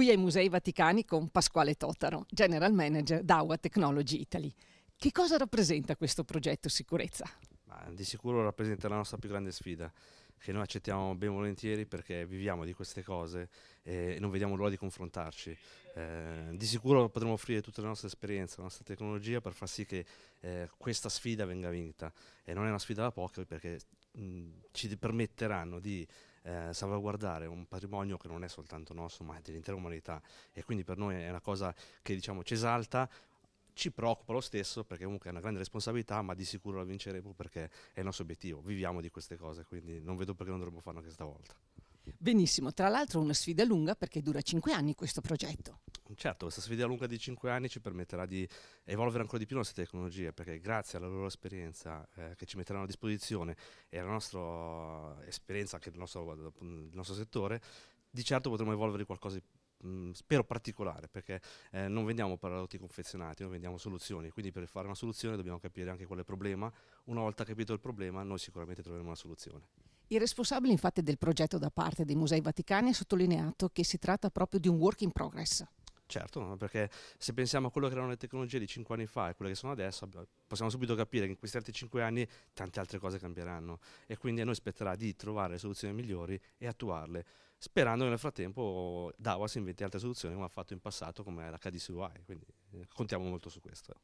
qui ai Musei Vaticani con Pasquale Totaro, General Manager d'Aua Technology Italy. Che cosa rappresenta questo progetto sicurezza? Ma di sicuro rappresenta la nostra più grande sfida che noi accettiamo ben volentieri perché viviamo di queste cose e non vediamo l'ora di confrontarci. Eh, di sicuro potremo offrire tutte le nostre esperienze, la nostra tecnologia per far sì che eh, questa sfida venga vinta. E non è una sfida da poco perché ci permetteranno di eh, salvaguardare un patrimonio che non è soltanto nostro ma è dell'intera umanità e quindi per noi è una cosa che diciamo ci esalta ci preoccupa lo stesso perché comunque è una grande responsabilità, ma di sicuro la vinceremo perché è il nostro obiettivo, viviamo di queste cose, quindi non vedo perché non dovremmo farlo anche stavolta. Benissimo, tra l'altro è una sfida lunga perché dura 5 anni questo progetto. Certo, questa sfida lunga di 5 anni ci permetterà di evolvere ancora di più le nostre tecnologie perché grazie alla loro esperienza eh, che ci metteranno a disposizione e alla nostra esperienza anche del nostro, del nostro settore, di certo potremo evolvere qualcosa di più Mm, spero particolare perché eh, non vendiamo prodotti confezionati, noi vendiamo soluzioni, quindi per fare una soluzione dobbiamo capire anche qual è il problema, una volta capito il problema noi sicuramente troveremo una soluzione. Il responsabile infatti del progetto da parte dei Musei Vaticani ha sottolineato che si tratta proprio di un work in progress. Certo, perché se pensiamo a quello che erano le tecnologie di 5 anni fa e quelle che sono adesso, possiamo subito capire che in questi altri 5 anni tante altre cose cambieranno e quindi a noi spetterà di trovare le soluzioni migliori e attuarle, sperando che nel frattempo DAWA si inventi altre soluzioni come ha fatto in passato come l'HDCY, quindi eh, contiamo molto su questo.